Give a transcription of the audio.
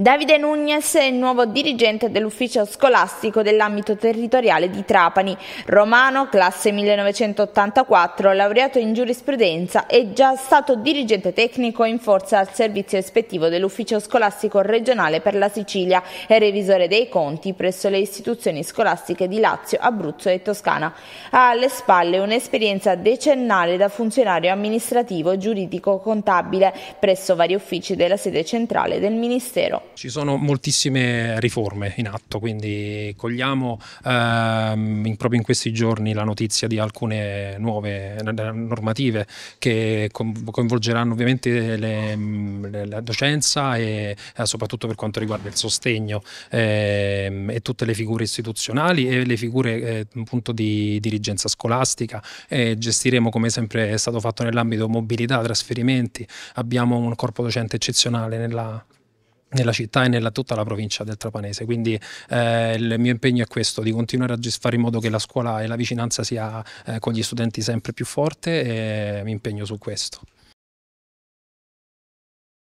Davide Nunez è il nuovo dirigente dell'ufficio scolastico dell'ambito territoriale di Trapani. Romano, classe 1984, laureato in giurisprudenza, è già stato dirigente tecnico in forza al servizio ispettivo dell'ufficio scolastico regionale per la Sicilia e revisore dei conti presso le istituzioni scolastiche di Lazio, Abruzzo e Toscana. Ha alle spalle un'esperienza decennale da funzionario amministrativo, giuridico, contabile presso vari uffici della sede centrale del Ministero. Ci sono moltissime riforme in atto, quindi cogliamo ehm, in, proprio in questi giorni la notizia di alcune nuove eh, eh, normative che coinvolgeranno ovviamente le, mm, le, la docenza e eh, soprattutto per quanto riguarda il sostegno ehm, e tutte le figure istituzionali e le figure eh, appunto di dirigenza scolastica. E gestiremo come sempre è stato fatto nell'ambito mobilità, trasferimenti, abbiamo un corpo docente eccezionale nella nella città e nella tutta la provincia del Trapanese. Quindi eh, il mio impegno è questo, di continuare a fare in modo che la scuola e la vicinanza sia eh, con gli studenti sempre più forte e mi impegno su questo.